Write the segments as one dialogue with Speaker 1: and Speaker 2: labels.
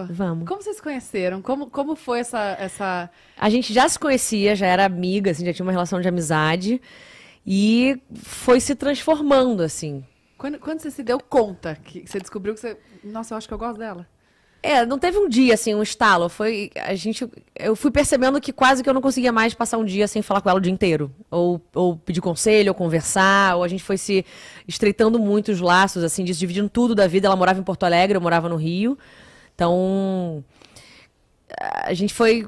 Speaker 1: isso? Vamos. Como vocês se conheceram? Como, como foi essa, essa. A gente já se conhecia, já era amiga, assim, já tinha uma relação de amizade. E foi se transformando, assim. Quando, quando você se deu conta, que você descobriu que você. Nossa, eu acho que eu gosto dela. É, não teve um dia, assim, um estalo. Foi. A gente. Eu fui percebendo que quase que eu não conseguia mais passar um dia sem falar com ela o dia inteiro. Ou, ou pedir conselho, ou conversar, ou a gente foi se estreitando muito os laços, assim, dividindo tudo da vida. Ela morava em Porto Alegre, eu morava no Rio. Então, a gente foi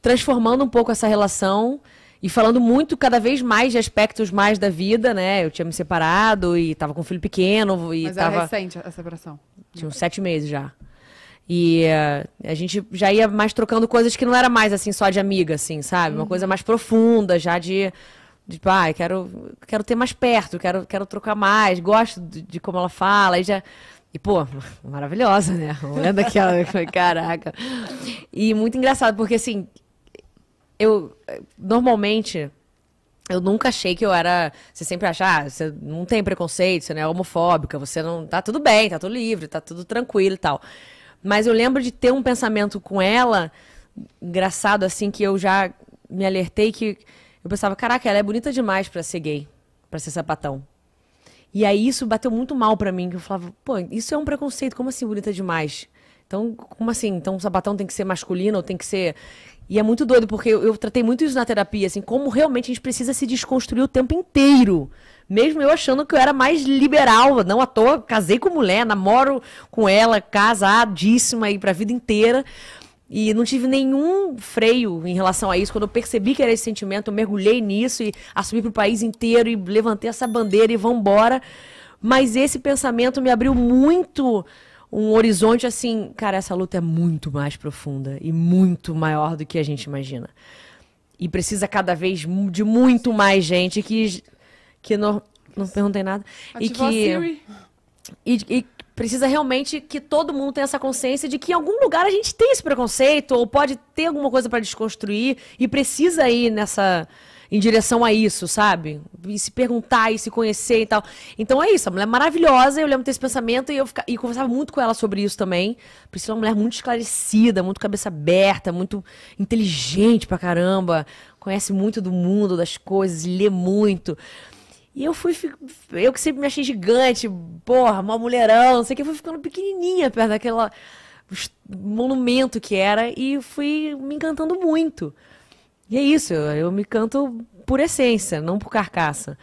Speaker 1: transformando um pouco essa relação e falando muito cada vez mais de aspectos mais da vida, né? Eu tinha me separado e tava com um filho pequeno e Mas tava... era recente a separação. Tinha uns sete meses já. E uh, a gente já ia mais trocando coisas que não era mais assim só de amiga, assim, sabe? Uma uhum. coisa mais profunda, já de, de tipo, ah, quero, quero ter mais perto, quero, quero trocar mais, gosto de, de como ela fala, e já e, pô, maravilhosa, né? Olhando aquela, caraca. E muito engraçado, porque assim, eu normalmente eu nunca achei que eu era. Você sempre acha, ah, você não tem preconceito, você não é homofóbica, você não. Tá tudo bem, tá tudo livre, tá tudo tranquilo e tal. Mas eu lembro de ter um pensamento com ela, engraçado, assim, que eu já me alertei que eu pensava, caraca, ela é bonita demais para ser gay, para ser sapatão. E aí isso bateu muito mal para mim, que eu falava, pô, isso é um preconceito, como assim bonita demais? Então, como assim? Então o sabatão tem que ser masculino ou tem que ser. E é muito doido, porque eu, eu, tratei muito isso na terapia, assim, como realmente a gente precisa se desconstruir o tempo inteiro. Mesmo eu achando que eu era mais liberal, não à toa, casei com mulher, namoro com ela, casadíssima aí pra vida inteira. E não tive nenhum freio em relação a isso. Quando eu percebi que era esse sentimento, eu mergulhei nisso e assumi para o país inteiro e levantei essa bandeira e vambora. Mas esse pensamento me abriu muito um horizonte assim, cara, essa luta é muito mais profunda e muito maior do que a gente imagina. E precisa cada vez de muito mais gente que que não não perguntei nada Ativou e que e, e precisa realmente que todo mundo tenha essa consciência de que em algum lugar a gente tem esse preconceito ou pode ter alguma coisa para desconstruir e precisa ir nessa em direção a isso, sabe? E se perguntar e se conhecer e tal. Então é isso, a mulher é maravilhosa, eu lembro desse pensamento e eu fica, e conversava muito com ela sobre isso também. Priscila é uma mulher muito esclarecida, muito cabeça aberta, muito inteligente pra caramba, conhece muito do mundo, das coisas, lê muito. E eu fui, eu que sempre me achei gigante, porra, uma mulherão, não sei o que, eu fui ficando pequenininha perto daquela monumento que era e fui me encantando muito. E é isso, eu, eu me canto por essência, não por carcaça.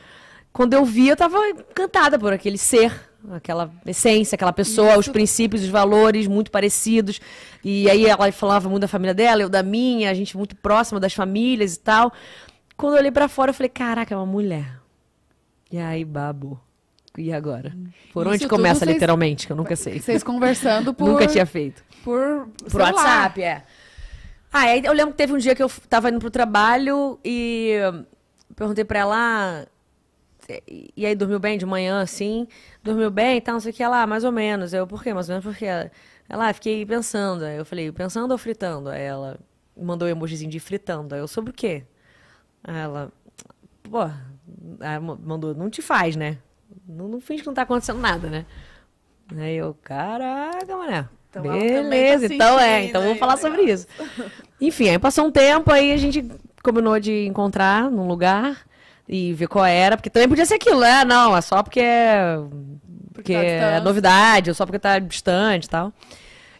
Speaker 1: Quando eu vi, eu estava encantada por aquele ser, aquela essência, aquela pessoa, isso. os princípios, os valores muito parecidos. E aí ela falava muito da família dela, eu da minha, a gente muito próxima das famílias e tal. Quando eu olhei para fora, eu falei: "Caraca, é uma mulher". E aí, babo? E agora? Por Isso onde começa, vocês... literalmente, que eu nunca sei. Vocês conversando por... nunca tinha feito. Por, por WhatsApp, é. Ah, aí eu lembro que teve um dia que eu tava indo pro trabalho e perguntei pra ela... E aí, dormiu bem de manhã, assim? Dormiu bem e tal, não sei o que. Ela, ah, mais ou menos. Eu, por quê? Mais ou menos porque... Ela, ela ah, fiquei pensando. Aí eu falei, pensando ou fritando? Aí ela mandou um emojizinho de fritando. Aí eu, sobre o quê? Aí ela, pô, Aí mandou, não te faz, né? Não, não finge que não tá acontecendo nada, né? Aí eu, caraca, mané. Então Beleza, tá então é, então vamos falar legal. Tá sobre isso. Enfim, aí passou um tempo, aí a gente combinou de encontrar num lugar e ver qual era, porque também podia ser aquilo, né? Ah, não, é só porque é, porque tá é novidade, ou só porque tá distante e tal.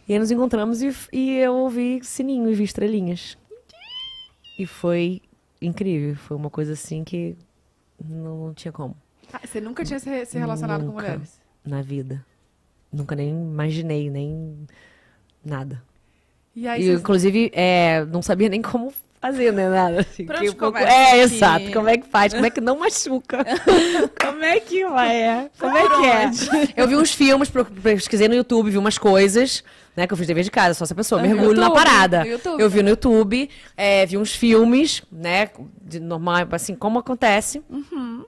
Speaker 1: E aí nos encontramos e, e eu ouvi sininho e vi estrelinhas. E foi incrível, foi uma coisa assim que não, não tinha como. Ah, você nunca tinha se, se relacionado nunca, com mulheres? Na vida. Nunca nem imaginei, nem nada. E aí, e, vocês... Inclusive, é, não sabia nem como fazer, né? Nada. Assim, que pouco... É, exato. Como é que faz? Como é que não machuca? como é que vai? É, como é que é? Eu vi uns filmes, pesquisei no YouTube, vi umas coisas. Né, que eu fiz dever de casa, só essa pessoa, uhum. mergulho YouTube, na parada. eu vi no YouTube, é, vi uns filmes, né, de normal, assim, como acontece. Uhum.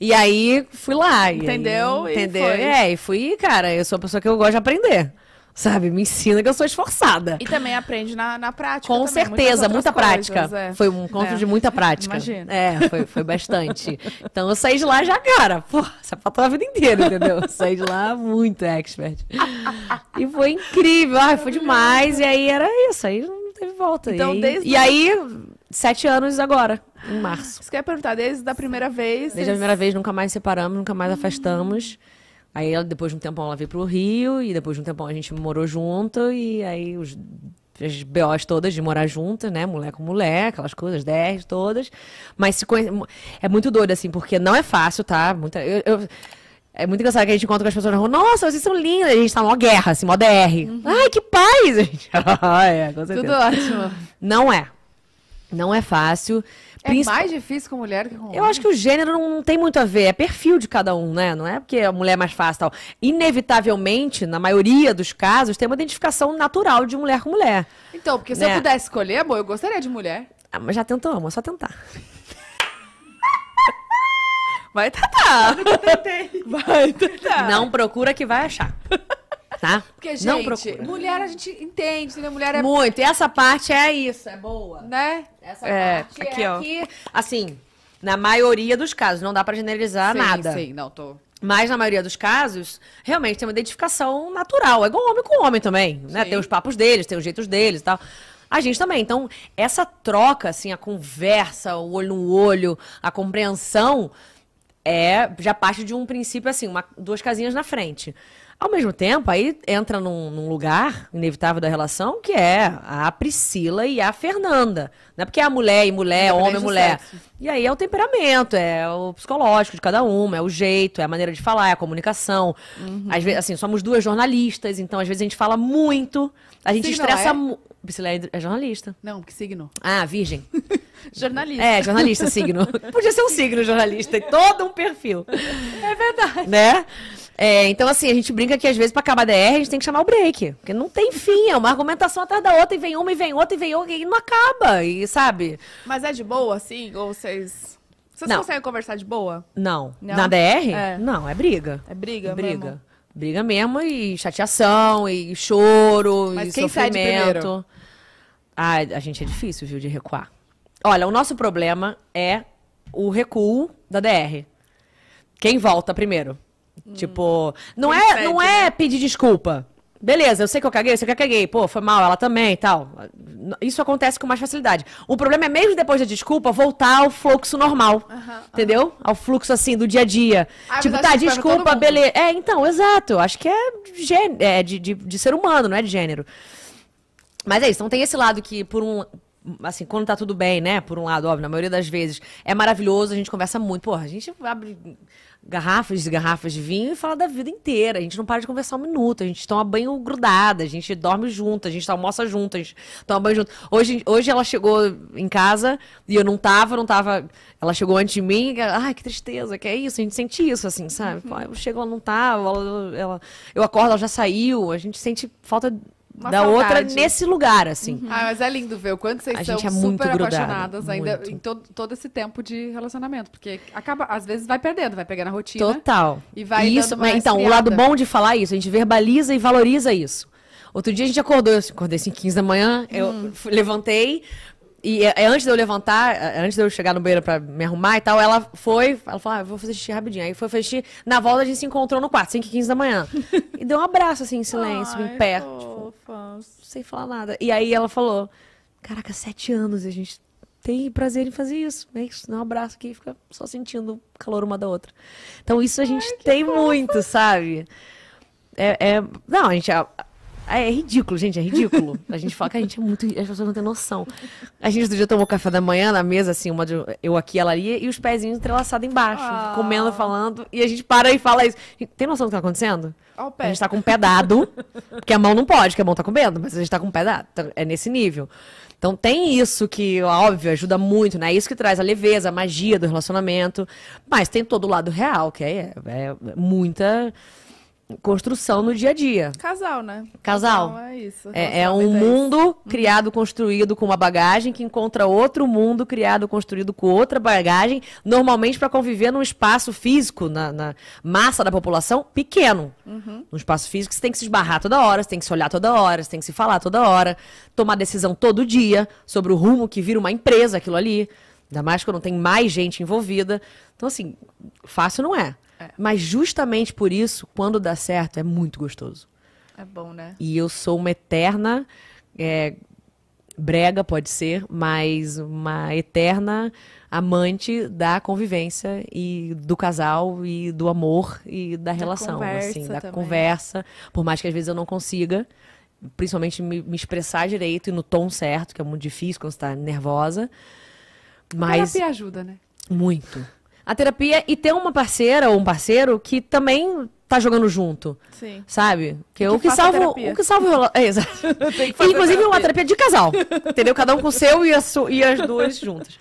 Speaker 1: E aí fui lá. Entendeu? E, entendeu? E é, e fui, cara, eu sou uma pessoa que eu gosto de aprender. Sabe? Me ensina que eu sou esforçada. E também aprende na, na prática. Com também, certeza, muita coisas, prática. É. Foi um encontro é. de muita prática. Imagina. É, foi, foi bastante. então eu saí de lá já, cara. Pô, sapatou a vida inteira, entendeu? saí de lá muito expert. e foi incrível. Ai, foi demais. E aí era isso. Aí não teve volta. Então, e, desde e aí, sete anos agora, em março. Você quer perguntar desde a primeira vez? Desde a primeira vez, nunca mais separamos, nunca mais afastamos. Aí ela, depois de um tempão ela veio pro Rio e depois de um tempão a gente morou junto e aí os as BOs todas de morar juntas, né? Mulher com mulher, aquelas coisas, 10 todas. Mas se é muito doido, assim, porque não é fácil, tá? Muita... Eu, eu... É muito engraçado que a gente encontra com as pessoas na rua, nossa, vocês são lindas, a gente tá numa guerra, assim, mó DR. Uhum. Ai, que paz! Gente. é, Tudo ótimo. Não é. Não é fácil. É Príncipe... mais difícil com mulher que com homem. Eu acho que o gênero não tem muito a ver, é perfil de cada um, né? Não é porque a mulher é mais fácil tal. Inevitavelmente, na maioria dos casos, tem uma identificação natural de mulher com mulher. Então, porque se né? eu pudesse escolher, amor, eu gostaria de mulher. Ah, mas já tentamos, é só tentar. Vai tentar. tentei. Vai tentar. Não procura que vai achar tá? Porque, gente, não procura. mulher a gente entende, entendeu? Né? Mulher é... Muito. E essa parte é isso, é boa. Né? Essa é, parte aqui, é ó. que, assim, na maioria dos casos, não dá para generalizar sim, nada. Sim, não, tô... Mas na maioria dos casos, realmente tem uma identificação natural. É igual homem com homem também, né? Tem os papos deles, tem os jeitos deles e tal. A gente também. Então, essa troca, assim, a conversa, o olho no olho, a compreensão é já parte de um princípio assim, uma, duas casinhas na frente. Ao mesmo tempo, aí entra num, num, lugar inevitável da relação que é a Priscila e a Fernanda. Não é porque é a mulher e mulher, não, homem e mulher. É Sexo. E aí é o temperamento, é o psicológico de cada uma, é o jeito, é a maneira de falar, é a comunicação. Uhum. Às vezes, assim, somos duas jornalistas, então às vezes a gente fala muito, a gente Sim, estressa. Não, é? Priscila é, é jornalista. Não, que signo? Ah, virgem. Jornalista. É, jornalista, signo. Podia ser um signo jornalista, todo um perfil. É verdade. Né? É, então, assim, a gente brinca que às vezes pra acabar DR a gente tem que chamar o break. Porque não tem fim, é uma argumentação atrás da outra, e vem uma, e vem outra, e vem outra, e não acaba, e sabe? Mas é de boa, assim? Ou vocês. Vocês não. conseguem conversar de boa? Não. não. Na DR? É. Não, é briga. É briga, Briga. Mesmo. Briga mesmo, e chateação, e choro, Mas e quem sofrimento. primeiro? Ah, a gente é difícil, viu, de recuar. Olha, o nosso problema é o recuo da DR. Quem volta primeiro? Hum. Tipo, não é, não né? é pedir desculpa. Beleza, eu sei que eu caguei, eu sei que eu caguei. Pô, foi mal, ela também e tal. Isso acontece com mais facilidade. O problema é, mesmo depois da desculpa, voltar ao fluxo normal. entendeu? Ao fluxo, assim, do dia a dia. Ah, tipo, tá, desculpa, beleza. É, então, exato. Acho que é, de, é de, de, de, ser humano, não é de gênero. Mas é isso. Então tem esse lado que, por um, assim, quando tá tudo bem, né? Por um lado, óbvio, na maioria das vezes, é maravilhoso, a gente conversa muito. Porra, a gente abre garrafas e garrafas de vinho e fala da vida inteira. A gente não para de conversar um minuto, a gente toma banho grudada, a gente dorme junto, a gente almoça junto, a gente toma banho junto. Hoje, hoje ela chegou em casa e eu não tava, não tava. Ela chegou antes de mim, ai, ah, que tristeza, que é isso, a gente sente isso, assim, sabe? Uhum. Pô, eu chego, ela não tava, tá, ela, ela, eu acordo, ela já saiu, a gente sente falta uma da saudade. outra nesse lugar, assim. Uhum. Ah, mas é lindo ver o quanto vocês a são é super apaixonadas ainda muito. em todo esse tempo de relacionamento. Porque acaba, às vezes vai perdendo, vai pegando a rotina. Total. E vai isso, Então, esfriada. o lado bom de falar isso, a gente verbaliza e valoriza isso. Outro dia a gente acordou, eu assim, acordei assim, 15 da manhã, eu uhum. levantei, e é, é, antes de eu levantar, é, é antes de eu chegar no banheiro pra me arrumar e tal, ela foi, ela falou, ah, vou fazer xixi rapidinho. Aí foi fazer xixi, na volta a gente se encontrou no quarto, 5 e 15 da manhã. e deu um abraço, assim, em silêncio, Ai, em pé. Tipo, não falar nada. E aí ela falou, caraca, sete anos a gente tem prazer em fazer isso. É isso, dá um abraço aqui e fica só sentindo o calor uma da outra. Então isso a gente Ai, tem muito, sabe? É, é, não, a gente... A, ah, é, ridículo, gente, é ridículo. A gente fala que a gente é muito. As pessoas não têm noção. A gente do dia tomou café da manhã na mesa, assim, uma de, eu aqui, ela ali, e os pezinhos entrelaçados embaixo, ah. comendo, falando. E a gente para e fala isso. Tem noção do que tá acontecendo? Oh, a gente tá com o pé dado, porque a mão não pode, porque a mão tá comendo, mas a gente tá com o pé dado. Então, é nesse nível. Então tem isso que, óbvio, ajuda muito, né? É isso que traz a leveza, a magia do relacionamento. Mas tem todo o lado real, que é, é, é muita construção no dia a dia. Casal, né? Casal. Então, é isso. É, é um é mundo uhum. criado, construído com uma bagagem que encontra outro mundo criado, construído com outra bagagem, normalmente para conviver num espaço físico, na, na, massa da população, pequeno. Uhum. Um espaço físico que você tem que se esbarrar toda hora, você tem que se olhar toda hora, você tem que se falar toda hora, tomar decisão todo dia sobre o rumo que vira uma empresa aquilo ali. Ainda mais quando tem mais gente envolvida. Então, assim, fácil não é. É. Mas justamente por isso, quando dá certo, é muito gostoso. É bom, né? E eu sou uma eterna. É, brega, pode ser, mas uma eterna amante da convivência e do casal e do amor e da, da relação, assim, da também. conversa. Por mais que às vezes eu não consiga, principalmente me, me, expressar direito e no tom certo, que é muito difícil quando você tá nervosa. Mas. A terapia ajuda, né? Muito a terapia e ter uma parceira ou um parceiro que também tá jogando junto. Sim. Sabe? Que, é o que salva o é, que salva é, exato. inclusive terapia. uma terapia de casal. entendeu? Cada um com o seu e, su... e as duas juntas.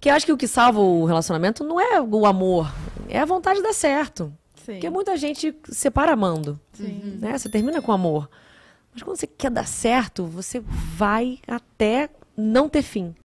Speaker 1: Que eu acho que o que salva o relacionamento não é o amor, é a vontade de dar certo. Sim. Porque muita gente separa amando. Sim. Uhum. Né? Você termina com amor. Mas quando você quer dar certo, você vai até não ter fim.